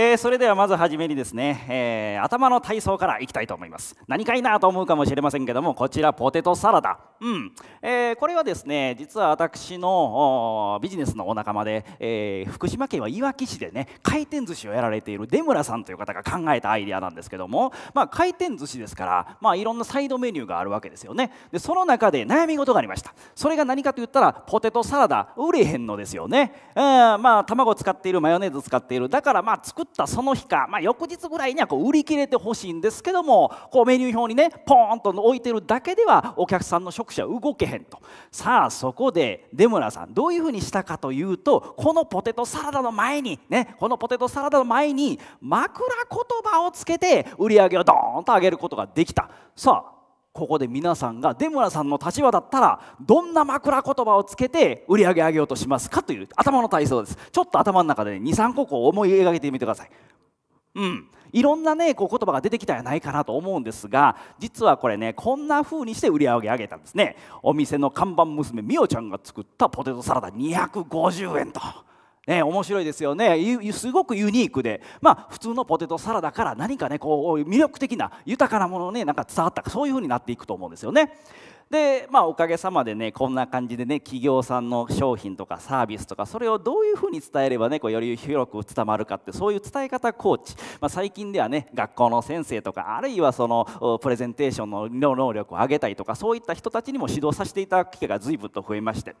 えー、それではまず初めにですね、えー、頭の体操からいきたいと思います何かいいなと思うかもしれませんけどもこちらポテトサラダ、うんえー、これはですね実は私のビジネスのお仲間で、え福島県はいわき市でね回転寿司をやられている出村さんという方が考えたアイデアなんですけども、まあ、回転寿司ですから、まあ、いろんなサイドメニューがあるわけですよねでその中で悩み事がありましたそれが何かと言ったらポテトサラダ売れへんのですよね、うん、まあ卵使っているマヨネーズ使っているだからまあ作っったその日か、まあ、翌日ぐらいにはこう売り切れてほしいんですけどもこうメニュー表にねポーンと置いてるだけではお客さんの食者動けへんとさあそこで出村さんどういうふうにしたかというとこのポテトサラダの前にねこのポテトサラダの前に枕言葉をつけて売り上げをドーンと上げることができたさあここで皆さんが出村さんの立場だったらどんな枕言葉をつけて売り上げ上げようとしますかという頭の体操ですちょっと頭の中で、ね、23個こう思い描いてみてくださいうんいろんなねこう言葉が出てきたんじゃないかなと思うんですが実はこれねこんな風にして売り上げ上げたんですねお店の看板娘みおちゃんが作ったポテトサラダ250円と。ね、面白いですよねすごくユニークで、まあ、普通のポテトサラダから何かねこう魅力的な豊かなものねなんか伝わったそういうふうになっていくと思うんですよね。でまあおかげさまでねこんな感じでね企業さんの商品とかサービスとかそれをどういうふうに伝えればねこうより広く伝わるかってそういう伝え方コーチ、まあ、最近ではね学校の先生とかあるいはそのプレゼンテーションの能力を上げたりとかそういった人たちにも指導させていただく機会が随分と増えまして、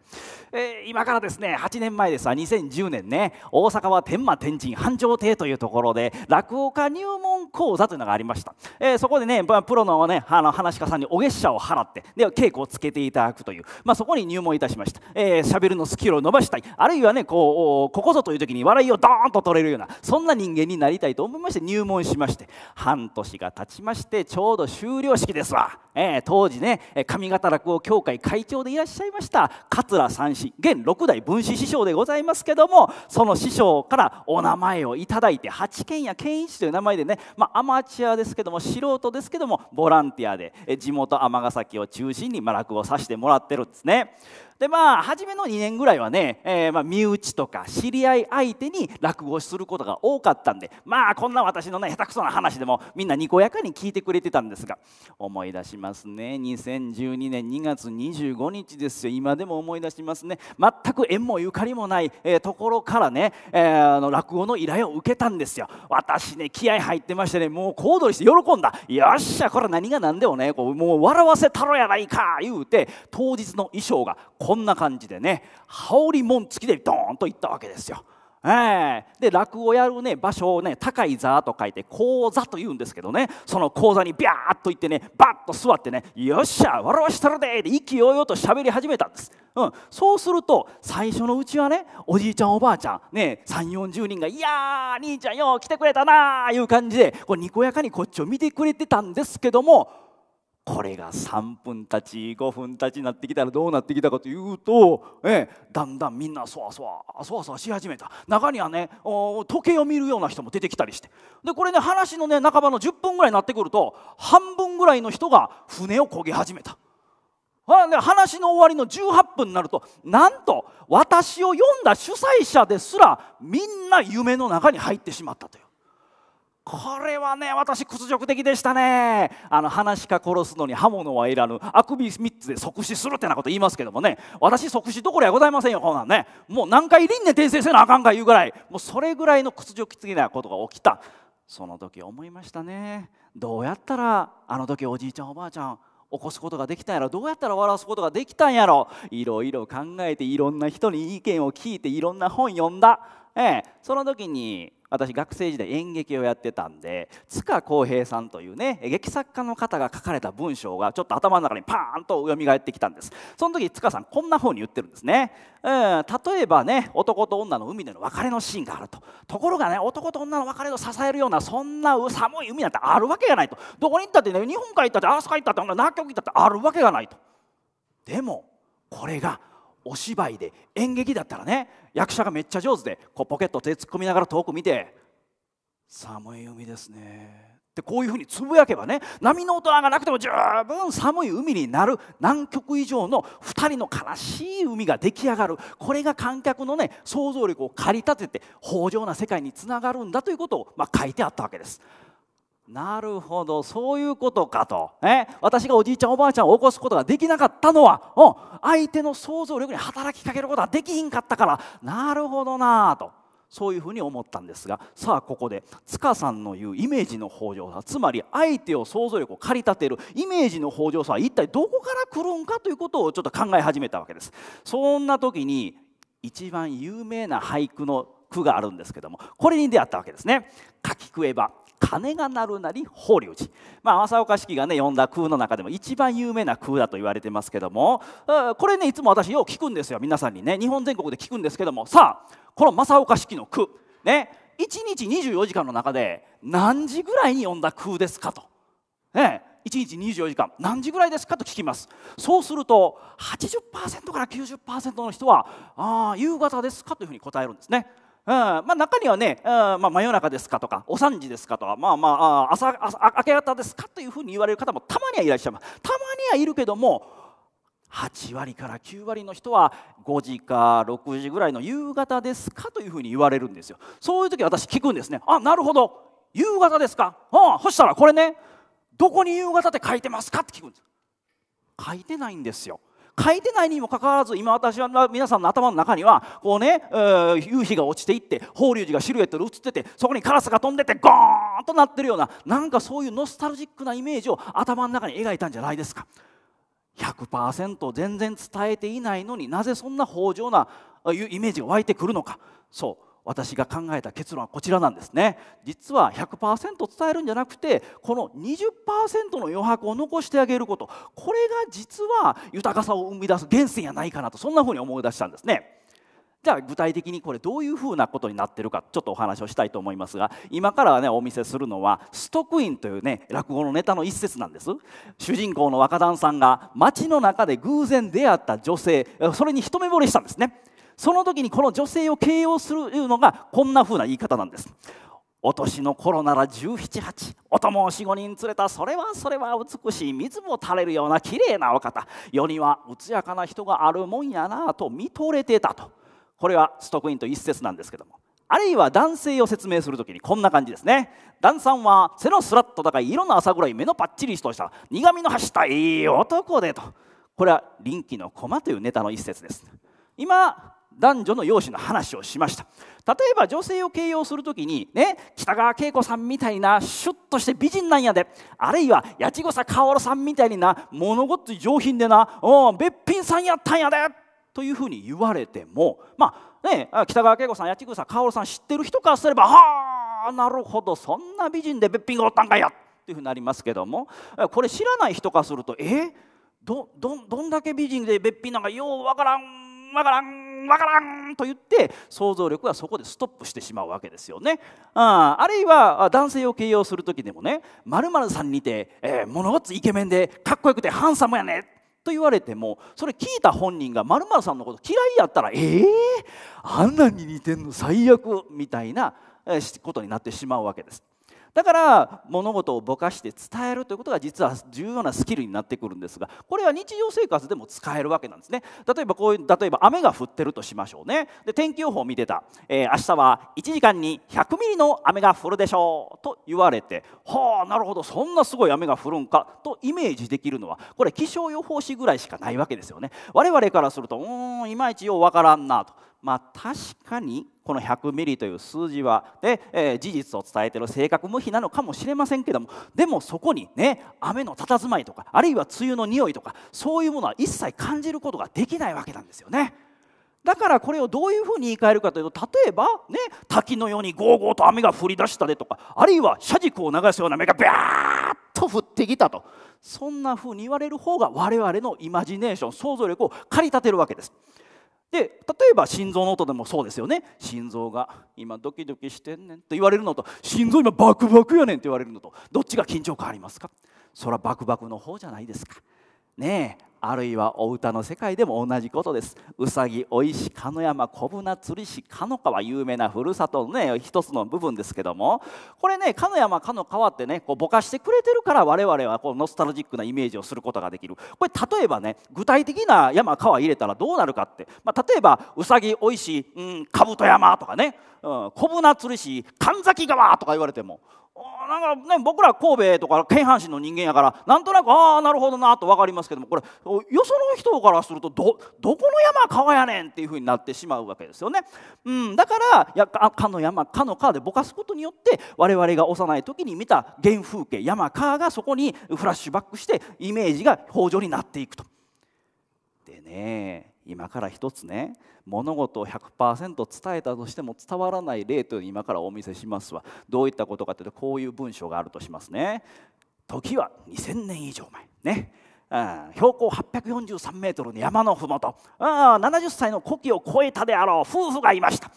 えー、今からですね8年前です2010年ね大阪は天満天神繁盛亭というところで落語家入門講座というのがありました、えー、そこでねプロの,、ね、あの話家さんにお月謝を払ってで稽古をつけていただくという、まあ、そこに入門いたしました、えー、しゃべるのスキルを伸ばしたいあるいはねこうここぞという時に笑いをドーンと取れるようなそんな人間になりたいと思いまして入門しまして半年が経ちましてちょうど終了式ですわ、えー、当時ね上方落語協会会長でいらっしゃいました桂三子現六代分子師匠でございますけどもその師匠からお名前をいただいて八軒や健一という名前でね、まあ、アマチュアですけども素人ですけどもボランティアで地元尼崎を中心に落語をさしてもらってるんですね。でまあ初めの2年ぐらいはね、えー、まあ、身内とか知り合い相手に落語することが多かったんでまあこんな私のね下手くそな話でもみんなにこやかに聞いてくれてたんですが思い出しますね2012年2月25日ですよ今でも思い出しますね全く縁もゆかりもない、えー、ところからね、えー、あの落語の依頼を受けたんですよ私ね気合入ってましてねもう小躍りして喜んだよっしゃこれ何が何でもねこうもう笑わせたろやないか言うて当日の衣装がこんな感じでね羽織紋付きでドーンと行ったわけですよ。えー、で落語やる、ね、場所を、ね、高い座と書いて講座というんですけどねその講座にビャーっと行ってねバッと座ってね「よっしゃ笑わしたるで!」でて意気揚々と喋り始めたんです、うん、そうすると最初のうちはねおじいちゃんおばあちゃん、ね、3 4 0人が「いやー兄ちゃんよう来てくれたな」いう感じでこうにこやかにこっちを見てくれてたんですけどもこれが3分たち5分たちになってきたらどうなってきたかというと、ええ、だんだんみんなそわそわそわそわし始めた中にはね時計を見るような人も出てきたりしてでこれね話のね半ばの10分ぐらいになってくると半分ぐらいの人が船を漕ぎ始めた。話の終わりの18分になるとなんと私を読んだ主催者ですらみんな夢の中に入ってしまったという。これはね私屈辱的でしたねあの話か殺すのに刃物はいらぬあくび3つで即死するってなこと言いますけどもね私即死どころやございませんよこんなんねもう何回輪廻転生せなあかんか言うぐらいもうそれぐらいの屈辱的なことが起きたその時思いましたねどうやったらあの時おじいちゃんおばあちゃん起こすことができたんやろどうやったら笑わすことができたんやろいろいろ考えていろんな人に意見を聞いていろんな本読んだええ、その時に私学生時代演劇をやってたんで塚浩平さんというね劇作家の方が書かれた文章がちょっと頭の中にパーンと蘇ってきたんですその時塚さんこんな風に言ってるんですね、うん、例えばね男と女の海での別れのシーンがあるとところがね男と女の別れを支えるようなそんな寒い海なんてあるわけがないとどこに行ったってね日本海行ったってアラスカ行ったって南極行ったってあるわけがないとでもこれがお芝居で演劇だったらね役者がめっちゃ上手でこうポケット手突っ込みながら遠く見て「寒い海ですね」ってこういうふうにつぶやけばね波の音がなくても十分寒い海になる南極以上の2人の悲しい海が出来上がるこれが観客のね想像力を駆り立てて豊穣な世界につながるんだということを、まあ、書いてあったわけです。なるほどそういうことかと、私がおじいちゃんおばあちゃんを起こすことができなかったのは相手の想像力に働きかけることはできひんかったからなるほどなとそういうふうに思ったんですがさあここで塚さんの言うイメージの豊穣さつまり相手を想像力を駆り立てるイメージの豊穣さは一体どこから来るんかということをちょっと考え始めたわけです。そんな時に一番有名な俳句の句があるんですけどもこれに出会ったわけですね「かき食えば鐘が鳴るなり法隆寺」まあ朝岡式がね読んだ空の中でも一番有名な空だと言われてますけどもこれねいつも私よう聞くんですよ皆さんにね日本全国で聞くんですけどもさあこの正岡式の句ね1日24時間の中で何時ぐらいに読んだ空ですかと。ね1日24時間何時ぐらいですかと聞きますそうすると80%から90%の人はあ夕方ですかというふうに答えるんですねうんまあ、中にはね、うんまあ、真夜中ですかとかお3時ですかとか、まあまあ、朝明け方ですかというふうに言われる方もたまにはいらっしゃいますたまにはいるけども8割から9割の人は5時か6時ぐらいの夕方ですかというふうに言われるんですよそういう時私聞くんですねあなるほど夕方ですかあそしたらこれねどこに夕方って書いてますかって聞くんです書いてないんですよ書いてないにもかかわらず今私は皆さんの頭の中にはこうね、えー、夕日が落ちていって法隆寺がシルエットで映っててそこにカラスが飛んでてゴーンとなってるようななんかそういうノスタルジックなイメージを頭の中に描いたんじゃないですか。100%全然伝えていないのになぜそんな豊穣なイメージが湧いてくるのかそう私が考えた結論はこちらなんですね実は100%伝えるんじゃなくてこの20%の余白を残してあげることこれが実は豊かさを生み出す源泉やないかなとそんな風に思い出したんですね。じゃあ具体的にこれどういうふうなことになってるかちょっとお話をしたいと思いますが今からねお見せするのは「ストクイン」というね落語のネタの一節なんです主人公の若旦さんが街の中で偶然出会った女性それに一目惚れしたんですねその時にこの女性を形容するのがこんな風な言い方なんですお年の頃なら1718お供を45人連れたそれはそれは美しい水も垂れるようなきれいなお方世にはうつやかな人があるもんやなと見とれてたとこれはストックインと一節なんですけどもあるいは男性を説明するときにこんな感じですね。男さんは背のスラッと高い色の浅黒い目のっちり、リとした苦みの走ったいい男でとこれは臨機の駒というネタの一節です。今男女の容姿の話をしました例えば女性を形容する時に、ね、北川景子さんみたいなシュッとして美人なんやであるいは八千草薫さんみたいにな物事上品でなべっぴんさんやったんやでというふうに言われても、まあね、北川景子さん八千草薫さん知ってる人からすればはあなるほどそんな美人でべっぴんがおったんかやというふうになりますけどもこれ知らない人からするとえどどどんだけ美人でべっぴんなんかようわからんわからんわからんと言って想像力はそこでストップしてしまうわけですよねああるいは男性を形容する時でもね「まるさんにて、えー、物ごつイケメンでかっこよくてハンサムやね」と言われてもそれ聞いた本人がまるさんのこと嫌いやったら「ええー、あんなに似てんの最悪」みたいなことになってしまうわけです。だから物事をぼかして伝えるということが実は重要なスキルになってくるんですがこれは日常生活でも使えるわけなんですね例えばこういう例えば雨が降ってるとしましょうねで天気予報を見てた、えー、明日は1時間に100ミリの雨が降るでしょうと言われてはあなるほどそんなすごい雨が降るんかとイメージできるのはこれ気象予報士ぐらいしかないわけですよね我々からするとうんいまいちようわからんなとまあ、確かにこの100ミリという数字は、ねえー、事実を伝えている正確無比なのかもしれませんけどもでもそこに、ね、雨の佇まいとかあるいは梅雨の匂いとかそういうものは一切感じることができないわけなんですよね。だからこれをどういうふうに言い換えるかというと例えば、ね、滝のようにゴーゴーと雨が降り出したでとかあるいは車軸を流すような雨がビャーッと降ってきたとそんなふうに言われる方が我々のイマジネーション想像力を駆り立てるわけです。で例えば心臓の音でもそうですよね心臓が今ドキドキしてんねんと言われるのと心臓今バクバクやねんって言われるのとどっちが緊張感ありますかそらバクバクの方じゃないですかねえあるいはお歌の世界でも同じことです。うさぎ、おいし、鹿の山、小舟、釣りし鹿の川、有名なふるさとのね、一つの部分ですけども、これね、鹿の山、鹿の川ってね、こうぼかしてくれてるから、我々はこうノスタルジックなイメージをすることができる。これ、例えばね、具体的な山、川入れたらどうなるかって、まあ、例えば、うさぎ、おいし、うん、かぶと山とかね、うん、小舟、釣りし神崎川とか言われても、なんかね、僕ら神戸とか県阪神の人間やからなんとなくああなるほどなと分かりますけどもこれよその人からするとどどこの山川やねんっていうふうになってしまうわけですよね、うん、だからやかかの山かの川でぼかすことによって我々が幼い時に見た原風景山川がそこにフラッシュバックしてイメージが豊穣になっていくと。でね今から一つね物事を100%伝えたとしても伝わらない例というのを今からお見せしますわどういったことかというとこういう文章があるとしますね時は2000年以上前ねああ標高843メートルの山のふもと70歳の古希を超えたであろう夫婦がいました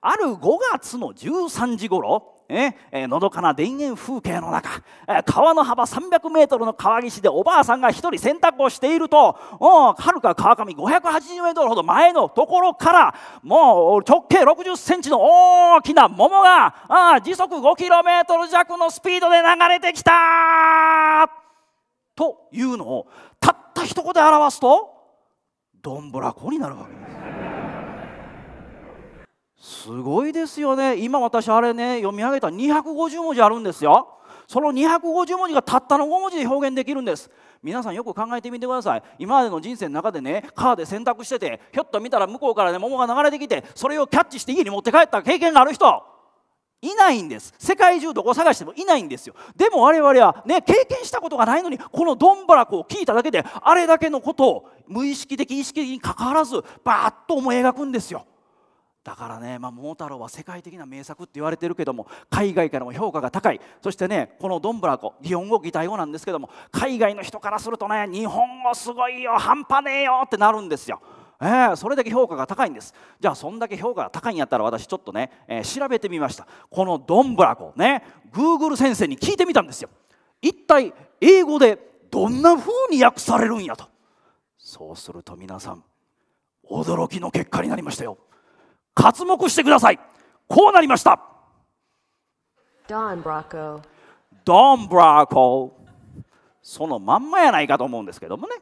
ある5月の13時ろ、ええのどかな田園風景の中、え川の幅300メートルの川岸でおばあさんが1人洗濯をしているとはるか川上580メートルほど前のところからもう直径60センチの大きな桃があ時速5キロメートル弱のスピードで流れてきたというのをたった一言で表すとどんぶらこになるわけです。すごいですよね今私あれね読み上げた250文字あるんですよその250文字がたったの5文字で表現できるんです皆さんよく考えてみてください今までの人生の中でねカーで洗濯しててひょっと見たら向こうからね桃が流れてきてそれをキャッチして家に持って帰った経験がある人いないんです世界中どこ探してもいないんですよでも我々はね経験したことがないのにこのどんばらくを聞いただけであれだけのことを無意識的意識的にかかわらずバーッと思い描くんですよだからね、まあ、桃太郎は世界的な名作って言われてるけども海外からも評価が高いそしてねこのどんぶらこ日本語擬態語なんですけども海外の人からするとね日本語すごいよ半端ねえよってなるんですよ。えー、それだけ評価が高いんですじゃあそんだけ評価が高いんやったら私ちょっとね、えー、調べてみましたこのどんぶらこね Google 先生に聞いてみたんですよ一体英語でどんな風に訳されるんやとそうすると皆さん驚きの結果になりましたよ刮目してください。こうなりました。ドン・ブラコ。ドン・ブラコ。そのまんまやないかと思うんですけどもね。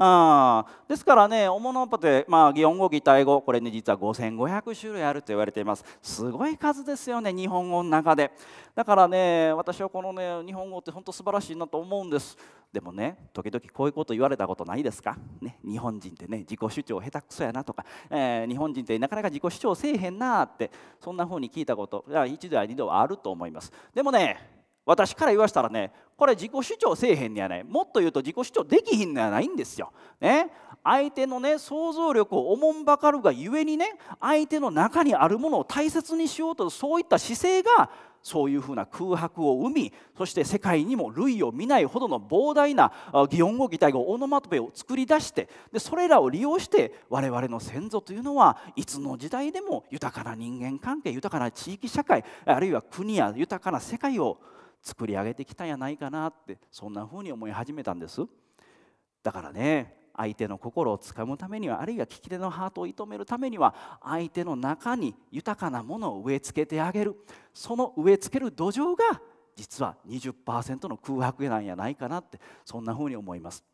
あですからねオモノパテ、まあ、擬音語擬態語これね実は5500種類あると言われていますすごい数ですよね日本語の中でだからね私はこのね日本語って本当素晴らしいなと思うんですでもね時々こういうこと言われたことないですか、ね、日本人ってね自己主張下手くそやなとか、えー、日本人ってなかなか自己主張せえへんなってそんな風に聞いたこといや1度や2度はあると思いますでもね私から言わしたらねこれ自己主張せえへんねやないもっと言うと自己主張できひんのやないんですよ。ね相手のね想像力をおもんばかるがゆえにね相手の中にあるものを大切にしようとそういった姿勢がそういうふうな空白を生みそして世界にも類を見ないほどの膨大な擬音語擬態語オノマトペを作り出してでそれらを利用して我々の先祖というのはいつの時代でも豊かな人間関係豊かな地域社会あるいは国や豊かな世界を作り上げてきたんやないかなってそんなふうに思い始めたんですだからね相手の心をつかむためにはあるいは聞き手のハートを射止めるためには相手の中に豊かなものを植え付けてあげるその植え付ける土壌が実は20%の空白なんやないかなってそんなふうに思います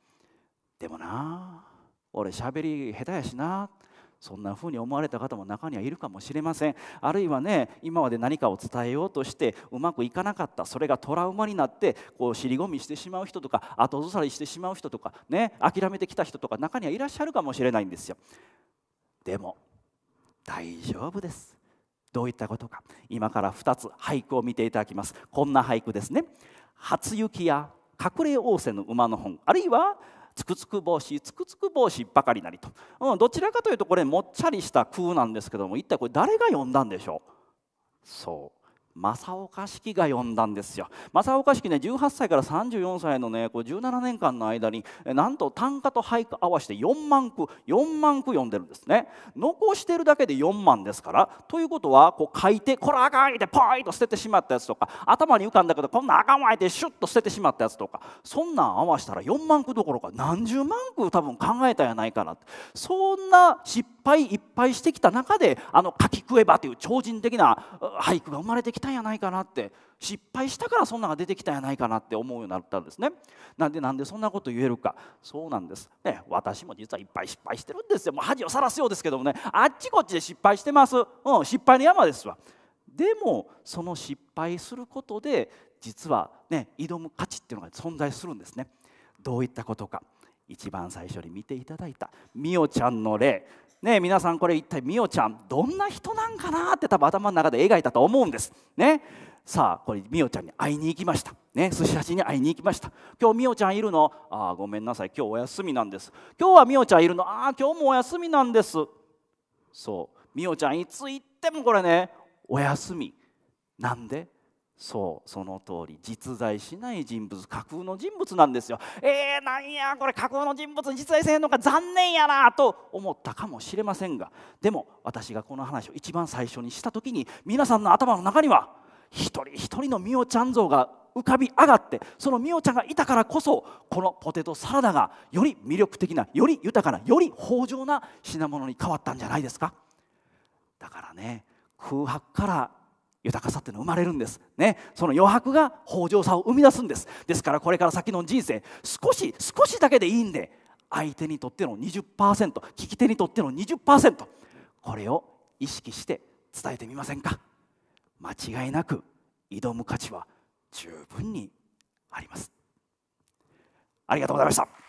でもな俺しゃべり下手やしなそんなふうに思われた方も中にはいるかもしれませんあるいはね今まで何かを伝えようとしてうまくいかなかったそれがトラウマになってこう尻込みしてしまう人とか後ずさりしてしまう人とかね諦めてきた人とか中にはいらっしゃるかもしれないんですよでも大丈夫ですどういったことか今から2つ俳句を見ていただきますこんな俳句ですね初雪や隠れ王せの馬の本あるいは「つくつく帽子つくつく帽子ばかりなりと、うん、どちらかというとこれもっちゃりした空なんですけども一体これ誰が読んだんでしょうそう正岡式が呼んだんですよ正岡式ね18歳から34歳のねこう17年間の間になんと短歌と俳句合わせて4万句4万句読んでるんですね残してるだけで4万ですからということはこう書いてこれあかんいてポイと捨ててしまったやつとか頭に浮かんだけどこんなあかんわいてシュッと捨ててしまったやつとかそんなん合わせたら4万句どころか何十万句多分考えたんやないかなそんな失敗いっぱいしてきた中であの書き食えばという超人的な俳句が生まれてきたたんやないかなって失敗したからそんなのが出てきたんやないかなって思うようになったんですねなんでなんでそんなこと言えるかそうなんですね私も実はいっぱい失敗してるんですよもう恥をさらすようですけどもねあっちこっちで失敗してます、うん、失敗の山ですわでもその失敗することで実はね挑む価値っていうのが存在するんですねどういったことか一番最初に見ていただいたみおちゃんの例ね、皆さんこれ一体みおちゃんどんな人なんかなって多分頭の中で描いたと思うんです。ね、さあこれみおちゃんに会いに行きました。ね、寿司八に会いに行きました。今日みおちゃんいるのああごめんなさい今日お休みなんです。今日はみおちゃんいるのああ今日もお休みなんです。そうみおちゃんいつ行ってもこれねお休みなんでそうその通り実在しない人物架空の人物なんですよえー、なんやこれ架空の人物実在せへんのか残念やなと思ったかもしれませんがでも私がこの話を一番最初にした時に皆さんの頭の中には一人一人の美おちゃん像が浮かび上がってその美おちゃんがいたからこそこのポテトサラダがより魅力的なより豊かなより豊穣な品物に変わったんじゃないですかだからね空白から豊かさっていうの生まれるんです、ね、その余白が豊穣さを生み出すんですですからこれから先の人生少し少しだけでいいんで相手にとっての20%聞き手にとっての20%これを意識して伝えてみませんか間違いなく挑む価値は十分にありますありがとうございました